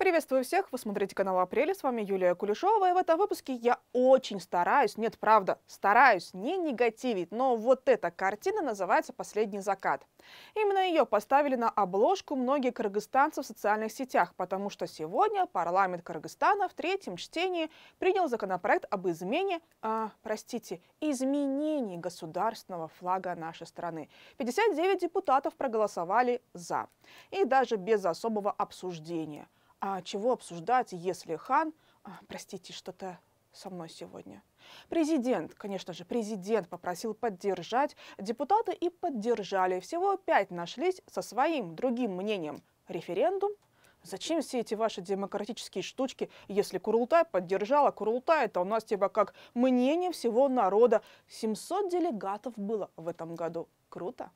Приветствую всех, вы смотрите канал Апреля, с вами Юлия Кулешова, и в этом выпуске я очень стараюсь, нет, правда, стараюсь не негативить, но вот эта картина называется «Последний закат». Именно ее поставили на обложку многие кыргызстанцы в социальных сетях, потому что сегодня парламент Кыргызстана в третьем чтении принял законопроект об измене, а, простите, изменении государственного флага нашей страны. 59 депутатов проголосовали «за», и даже без особого обсуждения – а чего обсуждать, если хан... А, простите, что-то со мной сегодня. Президент, конечно же, президент попросил поддержать. Депутаты и поддержали. Всего пять нашлись со своим другим мнением. Референдум? Зачем все эти ваши демократические штучки, если Курултай поддержала Курултай, это у нас типа как мнение всего народа. 700 делегатов было в этом году. Круто.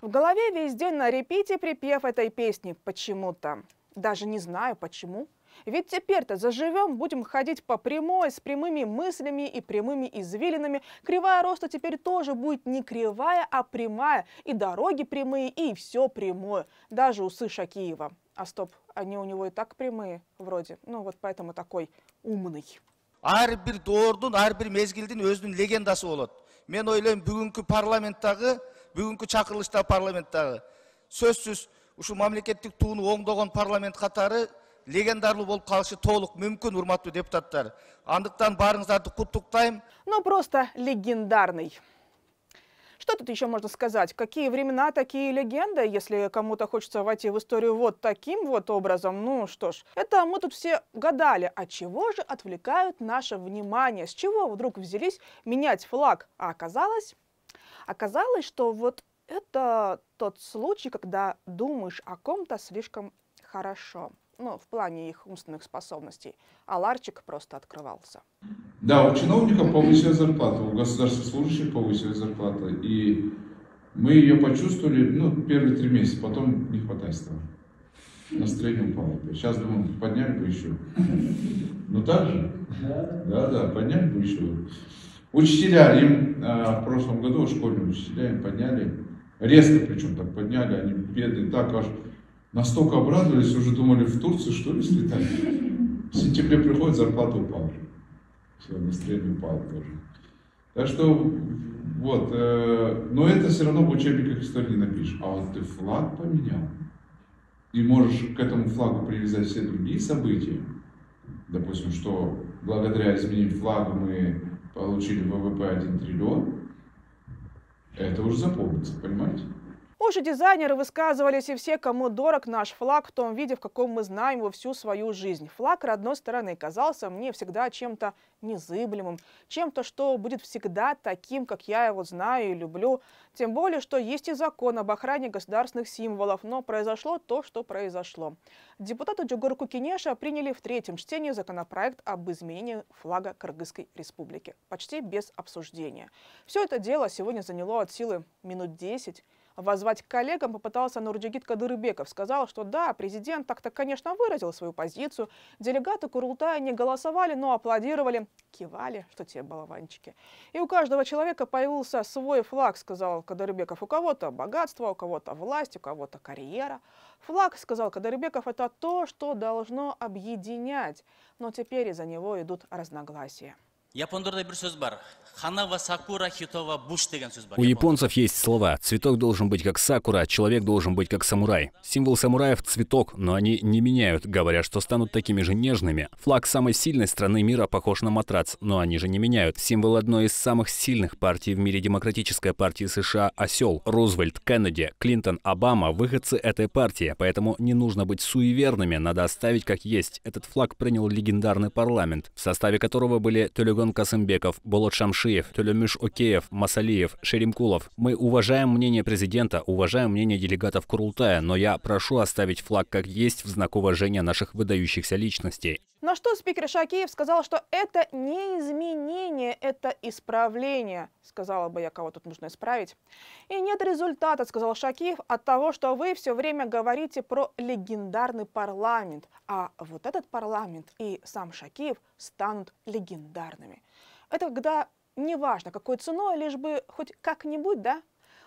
В голове весь день на репите припев этой песни почему-то. Даже не знаю почему. Ведь теперь-то заживем, будем ходить по прямой, с прямыми мыслями и прямыми извилинами. Кривая роста теперь тоже будет не кривая, а прямая. И дороги прямые, и все прямое. Даже усы Шакиева. А стоп, они у него и так прямые вроде. Ну вот поэтому такой умный. әрбір ар әрбір мезгилдин өзүнүн легендасы болот, мен ойлаймын бүгінгі парламенттағы бүгінгі чакырылышта парламенттағы сөзсүз ушул мамлекеттик тууну оңдогон парламент катары легендарлы болуп калышы толық мүмкін урматтуу депутаттар андықтан баарыңыздарды куттуктайм но просто легендарный Что тут еще можно сказать? Какие времена, такие легенды, если кому-то хочется войти в историю вот таким вот образом. Ну что ж, это мы тут все гадали, От а чего же отвлекают наше внимание? С чего вдруг взялись менять флаг? А оказалось, оказалось, что вот это тот случай, когда думаешь о ком-то слишком хорошо ну, в плане их умственных способностей, а ларчик просто открывался. Да, у чиновников повысили зарплату, у государственных служащих повысили зарплату, и мы ее почувствовали, ну, первые три месяца, потом не хватает стало. Настроение упало. Сейчас, думаю, подняли бы еще. Ну, так же? Да. Да, да, подняли бы еще. Учителя им а, в прошлом году, школьные учителя им подняли, резко причем так подняли, они бедные, так аж Настолько обрадовались, уже думали, в Турцию что ли слетать? В сентябре приходит, зарплата упала. Все, настроение упало тоже. Так что, вот, э, но это все равно в учебниках истории не напишешь. А вот ты флаг поменял, и можешь к этому флагу привязать все другие события. Допустим, что благодаря изменению флага мы получили ВВП 1 триллион, это уже запомнится, понимаете? Уже дизайнеры высказывались и все, кому дорог наш флаг в том виде, в каком мы знаем его всю свою жизнь. Флаг родной стороны казался мне всегда чем-то незыблемым, чем-то, что будет всегда таким, как я его знаю и люблю. Тем более, что есть и закон об охране государственных символов, но произошло то, что произошло. Депутаты Джугур Кукинеша приняли в третьем чтении законопроект об изменении флага Кыргызской республики, почти без обсуждения. Все это дело сегодня заняло от силы минут 10 Возвать к коллегам попытался Нурджигит Кадырбеков. Сказал, что да, президент так-то, конечно, выразил свою позицию. Делегаты Курултая не голосовали, но аплодировали, кивали, что те болванчики. И у каждого человека появился свой флаг, сказал Кадырбеков. У кого-то богатство, у кого-то власть, у кого-то карьера. Флаг, сказал Кадырбеков, это то, что должно объединять. Но теперь из-за него идут разногласия. У японцев есть слова. Цветок должен быть как сакура, человек должен быть как самурай. Символ самураев — цветок, но они не меняют, говоря, что станут такими же нежными. Флаг самой сильной страны мира похож на матрац, но они же не меняют. Символ одной из самых сильных партий в мире Демократической партии США — осел. Рузвельт, Кеннеди, Клинтон, Обама — выходцы этой партии, поэтому не нужно быть суеверными, надо оставить как есть. Этот флаг принял легендарный парламент, в составе которого были Төлегон Селим Касымбеков, Болот Шамшиев, Төлемюш Океев, Масалиев, Шеремкулов. Мы уважаем мнение президента, уважаем мнение делегатов Курултая, но я прошу оставить флаг как есть в знак уважения наших выдающихся личностей. На что спикер Шакеев сказал, что это не изменение, это исправление. Сказала бы я, кого тут нужно исправить. И нет результата, сказал Шакеев, от того, что вы все время говорите про легендарный парламент. А вот этот парламент и сам Шакеев станут легендарными. Это когда неважно, какой ценой, лишь бы хоть как-нибудь, да,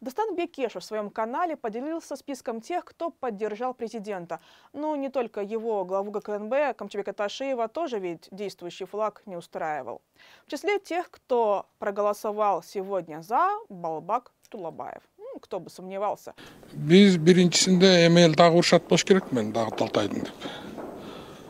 Достан Бекешев в своем канале поделился списком тех, кто поддержал президента. Но ну, не только его, главу ГКНБ, Камчебека Ташиева тоже ведь действующий флаг не устраивал. В числе тех, кто проголосовал сегодня за, Балбак Тулабаев. Ну, кто бы сомневался. Без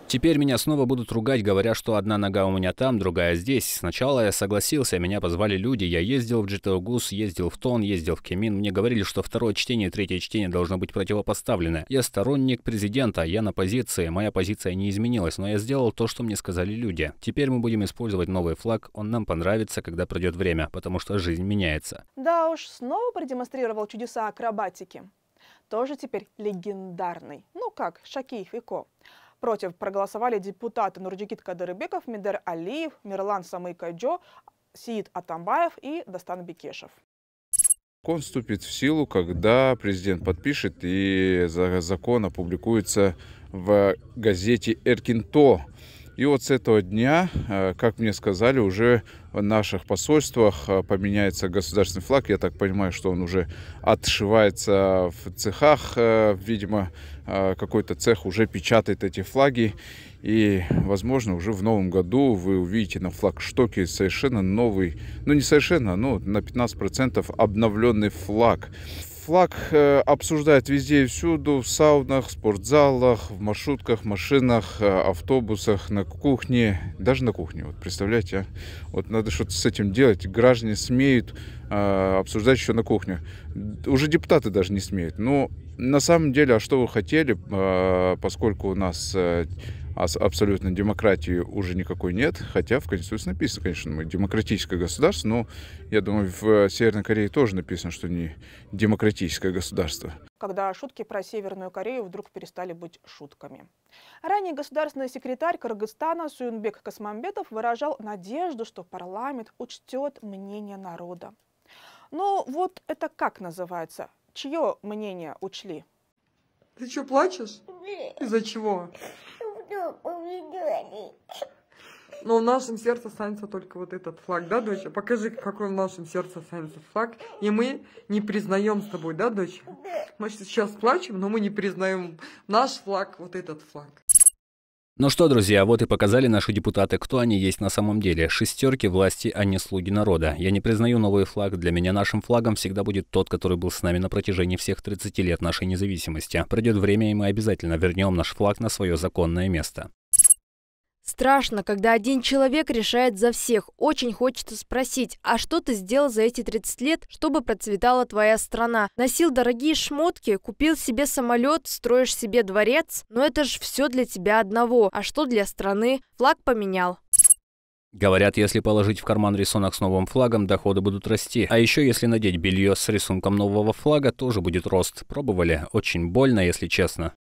Теперь меня снова будут ругать, говоря, что одна нога у меня там, другая здесь. Сначала я согласился, меня позвали люди. Я ездил в Джитаугус, ездил в Тон, ездил в Кемин. Мне говорили, что второе чтение и третье чтение должно быть противопоставлены. Я сторонник президента, я на позиции. Моя позиция не изменилась, но я сделал то, что мне сказали люди. Теперь мы будем использовать новый флаг. Он нам понравится, когда придет время, потому что жизнь меняется. Да уж, снова продемонстрировал чудеса акробатики. Тоже теперь легендарный. Ну как, Шакиев и Ко. Против проголосовали депутаты Нурджигит Кадырбеков, Мидер Алиев, Мирлан Самыкайджо, Сиит Атамбаев и Дастан Бекешев. Закон вступит в силу, когда президент подпишет и закон опубликуется в газете «Эркинто». И вот с этого дня, э, как мне сказали, уже в наших посольствах э, поменяется государственный флаг. Я так понимаю, что он уже отшивается в цехах. Э, видимо, какой-то цех уже печатает эти флаги. И, возможно, уже в новом году вы увидите на флагштоке совершенно новый, ну не совершенно, но на 15% обновленный флаг флаг э, обсуждают везде и всюду, в саунах, спортзалах, в маршрутках, машинах, э, автобусах, на кухне, даже на кухне, вот представляете, а? вот надо что-то с этим делать, граждане смеют а, обсуждать еще на кухне, уже депутаты даже не смеют, но ну, на самом деле, а что вы хотели, а, поскольку у нас а абсолютно демократии уже никакой нет, хотя в Конституции написано, конечно, мы демократическое государство, но я думаю, в э, Северной Корее тоже написано, что не демократическое государство. Когда шутки про Северную Корею вдруг перестали быть шутками. Ранее государственный секретарь Кыргызстана Суюнбек Касмамбетов выражал надежду, что парламент учтет мнение народа. Но ну, вот это как называется? Чье мнение учли? Ты что, плачешь? Из-за чего? буду помидоры. Но в нашем сердце останется только вот этот флаг, да, дочь? А покажи, какой в нашем сердце останется флаг. И мы не признаем с тобой, да, дочь? Мы сейчас плачем, но мы не признаем наш флаг, вот этот флаг. Ну что, друзья, вот и показали наши депутаты, кто они есть на самом деле. Шестерки власти, а не слуги народа. Я не признаю новый флаг. Для меня нашим флагом всегда будет тот, который был с нами на протяжении всех 30 лет нашей независимости. Придет время, и мы обязательно вернем наш флаг на свое законное место. Страшно, когда один человек решает за всех. Очень хочется спросить, а что ты сделал за эти 30 лет, чтобы процветала твоя страна? Носил дорогие шмотки, купил себе самолет, строишь себе дворец? Но это же все для тебя одного. А что для страны? Флаг поменял. Говорят, если положить в карман рисунок с новым флагом, доходы будут расти. А еще если надеть белье с рисунком нового флага, тоже будет рост. Пробовали? Очень больно, если честно.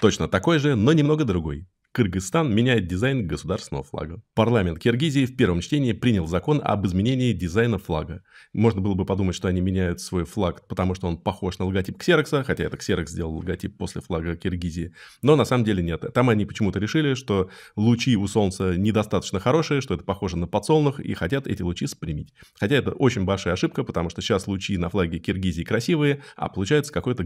Точно такой же, но немного другой. Кыргызстан меняет дизайн государственного флага. Парламент Киргизии в первом чтении принял закон об изменении дизайна флага. Можно было бы подумать, что они меняют свой флаг, потому что он похож на логотип Ксерокса, хотя это Ксерокс сделал логотип после флага Киргизии. Но на самом деле нет. Там они почему-то решили, что лучи у солнца недостаточно хорошие, что это похоже на подсолнух, и хотят эти лучи спрямить. Хотя это очень большая ошибка, потому что сейчас лучи на флаге Киргизии красивые, а получается какой-то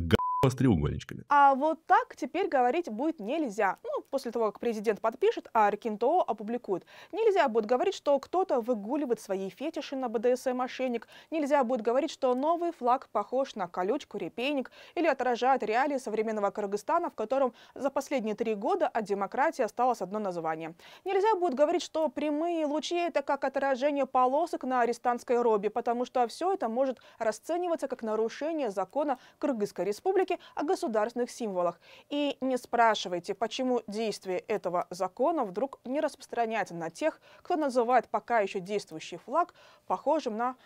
с треугольничками. А вот так теперь говорить будет нельзя. Ну, после того, как президент подпишет, а Аркинтоо опубликует. Нельзя будет говорить, что кто-то выгуливает свои фетиши на БДСМ-мошенник. Нельзя будет говорить, что новый флаг похож на колючку, репейник или отражает реалии современного Кыргызстана, в котором за последние три года от демократии осталось одно название. Нельзя будет говорить, что прямые лучи – это как отражение полосок на арестантской робе, потому что все это может расцениваться как нарушение закона Кыргызской республики, поговорке о государственных символах. И не спрашивайте, почему действие этого закона вдруг не распространяется на тех, кто называет пока еще действующий флаг похожим на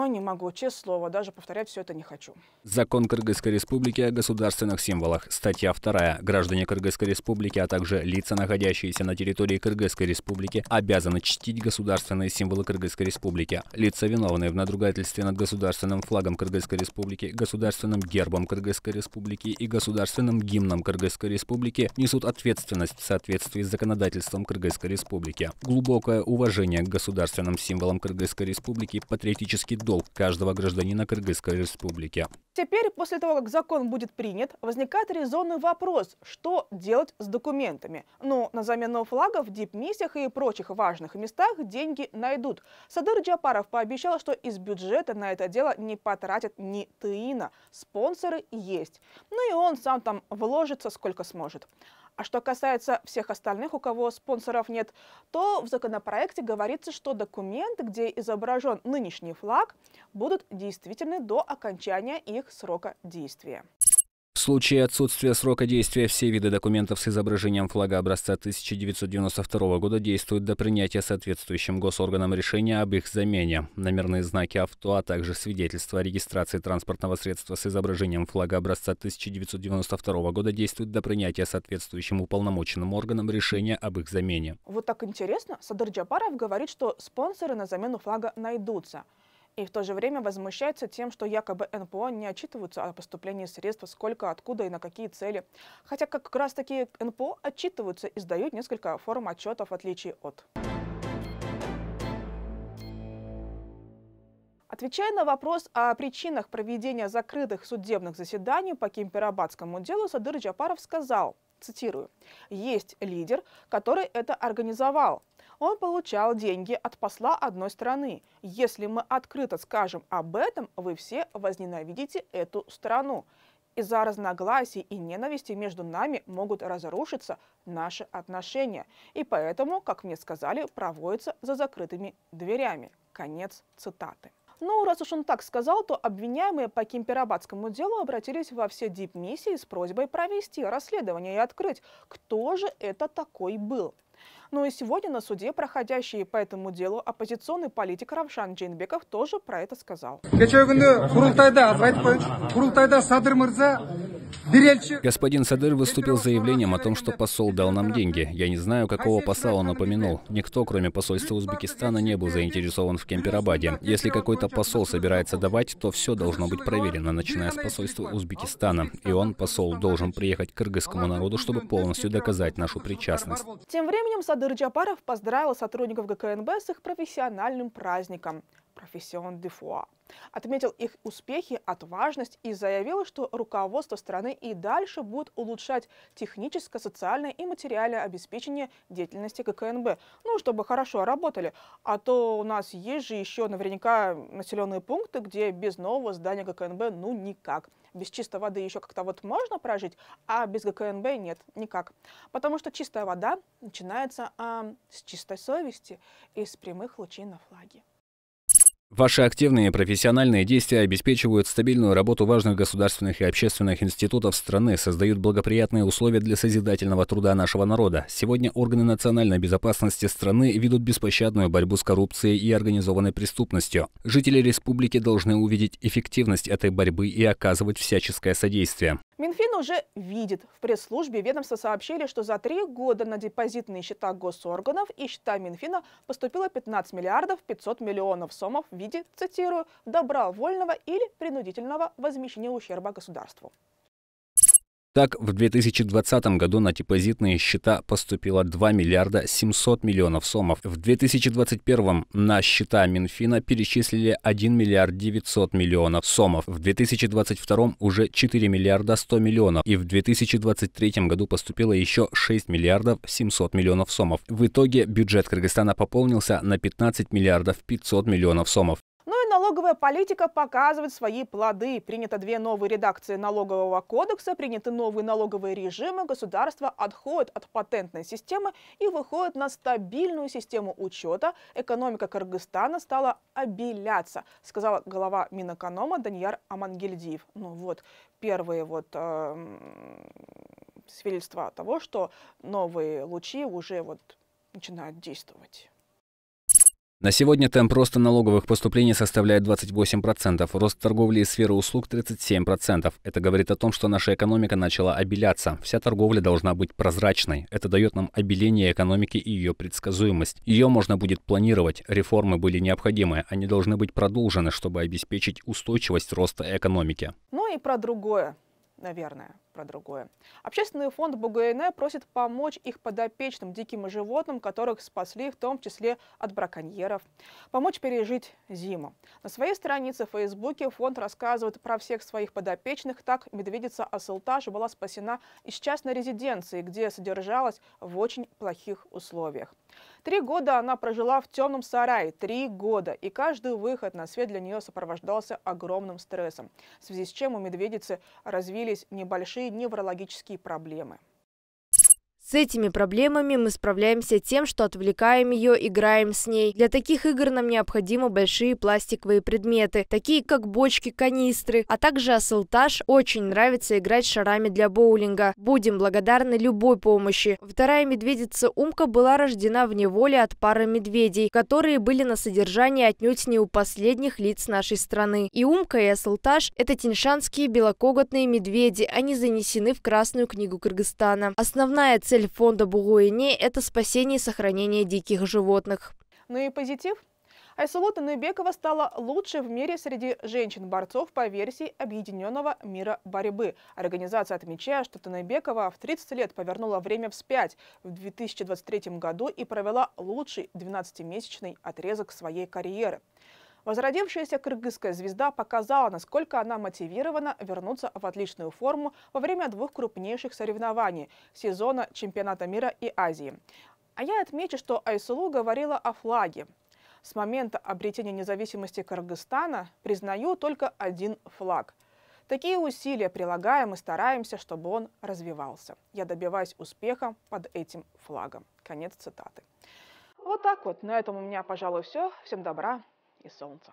Ой, не могу, честное слово, даже повторять все это не хочу. Закон Кыргызской республики о государственных символах. Статья 2. Граждане Кыргызской республики, а также лица, находящиеся на территории Кыргызской республики, обязаны чтить государственные символы Кыргызской республики. Лица, виновные в надругательстве над государственным флагом Кыргызской республики, государственным гербом Кыргызской республики и государственным гимном Кыргызской республики, несут ответственность в соответствии с законодательством Кыргызской республики. Глубокое уважение к государственным символам Кыргызской республики, патриотический долг каждого гражданина Кыргызской республики. Теперь, после того, как закон будет принят, возникает резонный вопрос, что делать с документами. Но ну, на замену флагов в дипмиссиях и прочих важных местах деньги найдут. Садыр Джапаров пообещал, что из бюджета на это дело не потратят ни тыина. Спонсоры есть. Ну и он сам там вложится сколько сможет. А что касается всех остальных, у кого спонсоров нет, то в законопроекте говорится, что документы, где изображен нынешний флаг, будут действительны до окончания их срока действия. В случае отсутствия срока действия все виды документов с изображением флага образца 1992 года действуют до принятия соответствующим госорганам решения об их замене. Номерные знаки авто, а также свидетельства о регистрации транспортного средства с изображением флага образца 1992 года действуют до принятия соответствующим уполномоченным органам решения об их замене. Вот так интересно, Садар Джапаров говорит, что спонсоры на замену флага найдутся – и в то же время возмущаются тем, что якобы НПО не отчитываются о поступлении средств, сколько, откуда и на какие цели. Хотя как раз таки НПО отчитываются и сдают несколько форм отчетов в отличие от... Отвечая на вопрос о причинах проведения закрытых судебных заседаний по Кемперабадскому делу, Садыр Джапаров сказал, цитирую, «Есть лидер, который это организовал он получал деньги от посла одной страны. Если мы открыто скажем об этом, вы все возненавидите эту страну. Из-за разногласий и ненависти между нами могут разрушиться наши отношения. И поэтому, как мне сказали, проводится за закрытыми дверями. Конец цитаты. Но ну, раз уж он так сказал, то обвиняемые по Кемперабадскому делу обратились во все дипмиссии с просьбой провести расследование и открыть, кто же это такой был. Но ну и сегодня на суде проходящий по этому делу оппозиционный политик Равшан Джейнбеков тоже про это сказал. Господин Садыр выступил с заявлением о том, что посол дал нам деньги. Я не знаю, какого посла он упомянул. Никто, кроме посольства Узбекистана, не был заинтересован в Кемперабаде. Если какой-то посол собирается давать, то все должно быть проверено, начиная с посольства Узбекистана. И он, посол, должен приехать к кыргызскому народу, чтобы полностью доказать нашу причастность. Тем временем Садыр Джапаров поздравил сотрудников ГКНБ с их профессиональным праздником профессион де Отметил их успехи, отважность и заявил, что руководство страны и дальше будет улучшать техническое, социальное и материальное обеспечение деятельности ККНБ. Ну, чтобы хорошо работали. А то у нас есть же еще наверняка населенные пункты, где без нового здания ГКНБ ну никак. Без чистой воды еще как-то вот можно прожить, а без ГКНБ нет, никак. Потому что чистая вода начинается а, с чистой совести и с прямых лучей на флаге. Ваши активные профессиональные действия обеспечивают стабильную работу важных государственных и общественных институтов страны, создают благоприятные условия для созидательного труда нашего народа. Сегодня органы национальной безопасности страны ведут беспощадную борьбу с коррупцией и организованной преступностью. Жители республики должны увидеть эффективность этой борьбы и оказывать всяческое содействие. Минфин уже видит. В пресс-службе ведомства сообщили, что за три года на депозитные счета госорганов и счета Минфина поступило 15 миллиардов 500 миллионов сомов в виде, цитирую, добровольного или принудительного возмещения ущерба государству. Так, в 2020 году на депозитные счета поступило 2 миллиарда 700 миллионов сомов. В 2021 на счета Минфина перечислили 1 миллиард 900 миллионов сомов. В 2022 уже 4 миллиарда 100 миллионов. И в 2023 году поступило еще 6 миллиардов 700 миллионов сомов. В итоге бюджет Кыргызстана пополнился на 15 миллиардов 500 миллионов сомов налоговая политика показывает свои плоды. Принято две новые редакции налогового кодекса, приняты новые налоговые режимы, государство отходит от патентной системы и выходит на стабильную систему учета. Экономика Кыргызстана стала обеляться, сказала глава Минэконома Даньяр Амангельдиев. Ну вот, первые вот... Э, свидетельства того, что новые лучи уже вот начинают действовать. На сегодня темп роста налоговых поступлений составляет 28%, рост торговли из сферы услуг 37%. Это говорит о том, что наша экономика начала обеляться. Вся торговля должна быть прозрачной. Это дает нам обеление экономики и ее предсказуемость. Ее можно будет планировать. Реформы были необходимы. Они должны быть продолжены, чтобы обеспечить устойчивость роста экономики. Ну и про другое наверное, про другое. Общественный фонд БГН просит помочь их подопечным диким животным, которых спасли в том числе от браконьеров, помочь пережить зиму. На своей странице в Фейсбуке фонд рассказывает про всех своих подопечных. Так, медведица Асылташ была спасена из частной резиденции, где содержалась в очень плохих условиях. Три года она прожила в темном сарае. Три года. И каждый выход на свет для нее сопровождался огромным стрессом, в связи с чем у медведицы развились небольшие неврологические проблемы. С этими проблемами мы справляемся тем, что отвлекаем ее, играем с ней. Для таких игр нам необходимы большие пластиковые предметы, такие как бочки, канистры, а также асселтаж. Очень нравится играть шарами для боулинга. Будем благодарны любой помощи. Вторая медведица Умка была рождена в неволе от пары медведей, которые были на содержании отнюдь не у последних лиц нашей страны. И Умка, и асселтаж – это тиньшанские белокоготные медведи. Они занесены в Красную книгу Кыргызстана. Основная цель Цель фонда Бугуини это спасение и сохранение диких животных. Ну и позитив. Айсулута Нуйбекова стала лучшей в мире среди женщин-борцов по версии Объединенного мира борьбы. Организация отмечает, что Танайбекова в 30 лет повернула время вспять в 2023 году и провела лучший 12-месячный отрезок своей карьеры. Возродившаяся кыргызская звезда показала, насколько она мотивирована вернуться в отличную форму во время двух крупнейших соревнований – сезона чемпионата мира и Азии. А я отмечу, что Айсулу говорила о флаге. С момента обретения независимости Кыргызстана признаю только один флаг – Такие усилия прилагаем и стараемся, чтобы он развивался. Я добиваюсь успеха под этим флагом. Конец цитаты. Вот так вот. На этом у меня, пожалуй, все. Всем добра. i sånt.